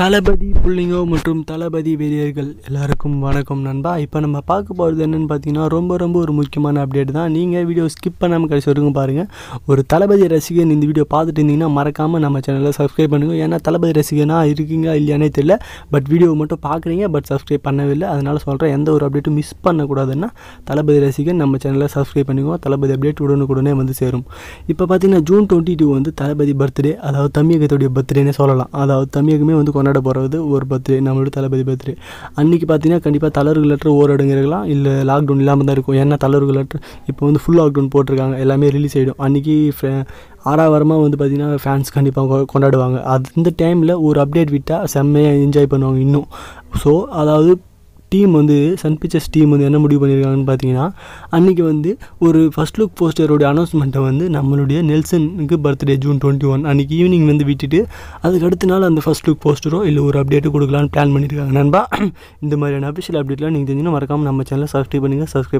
தளபதி பிள்ளைங்க மற்றும் தளபதி வெறியர்கள் எல்லாருக்கும் வணக்கம் நண்பா இப்போ நம்ம பார்க்க போகிறது என்னென்னு பார்த்தீங்கன்னா ரொம்ப ரொம்ப ஒரு முக்கியமான அப்டேட் தான் நீங்கள் வீடியோ ஸ்கிப் பண்ணாமல் கடைசி வரைக்கும் பாருங்கள் ஒரு தளபதி ரசிகன் இந்த வீடியோ பார்த்துட்டு இருந்தீங்கன்னா மறக்காமல் நம்ம சேனலில் சப்ஸ்கிரைப் பண்ணுங்கள் ஏன்னா தளபதி ரசிகனாக இருக்கீங்க இல்லையானே தெரியல பட் வீடியோ மட்டும் பார்க்குறீங்க பட் சப்ஸ்கிரைப் பண்ணவில்லை அதனால் சொல்கிறேன் எந்த ஒரு அப்டேட்டும் மிஸ் பண்ணக்கூடாதுன்னா தளபதி ரசிகன் நம்ம சேனலில் சப்ஸ்கிரைப் பண்ணிக்குவோம் தளபதி அப்டேட் உடனுக்குடனே வந்து சேரும் இப்போ பார்த்தீங்கன்னா ஜூன் டுவெண்ட்டி டூ வந்து தளபதி பர்த்டே அதாவது தமிழகத்துடைய பர்த்டேன்னு சொல்லலாம் அதாவது தமிழகமே வந்து கொண்டாட போகிறது ஒரு பர்த்டே நம்மளோட தளபதி பர்த்டே அன்றைக்கி பார்த்தீங்கன்னா கண்டிப்பாக தளர்வு லெட்டர் ஓரடங்கு இருக்கலாம் இல்லை லாக்டவுன் இல்லாமல் தான் இருக்கும் ஏன்னா தளர்வு லெட்டர் இப்போ வந்து ஃபுல் லாக்டவுன் போட்டிருக்காங்க எல்லாமே ரிலீஸ் ஆகிடும் அன்றைக்கி ஆறாவரமாக வந்து பார்த்திங்கன்னா ஃபேன்ஸ் கண்டிப்பாக கொண்டாடுவாங்க அந்த டைமில் ஒரு அப்டேட் விட்டால் செம்மையாக என்ஜாய் பண்ணுவாங்க இன்னும் ஸோ அதாவது டீம் வந்து சன் பிக்சர்ஸ் டீம் வந்து என்ன முடிவு பண்ணியிருக்காங்கன்னு பார்த்தீங்கன்னா அன்றைக்கி வந்து ஒரு ஃபஸ்ட் லுக் போஸ்டருடைய அனௌன்ஸ்மெண்ட்டை வந்து நம்மளுடைய நெல்சனுக்கு பர்த்டே ஜூன் டுவெண்ட்டி ஒன் அன்றைக்கி ஈவினிங் வந்து விட்டுட்டு அதுக்கு அடுத்த நாள் அந்த ஃபஸ்ட் லுக் போஸ்டரோ இல்லை ஒரு அப்டேட்டு கொடுக்கலான்னு பிளான் பண்ணியிருக்காங்க நண்பா இந்த மாதிரியான அஃபிஷியல் அப்டேட்லாம் நீங்கள் தெரிஞ்சுன்னா மறக்காமல் நம்ம சேனலை சப்ஸ்கிரைப் பண்ணுங்கள் சப்ஸ்கிரைப்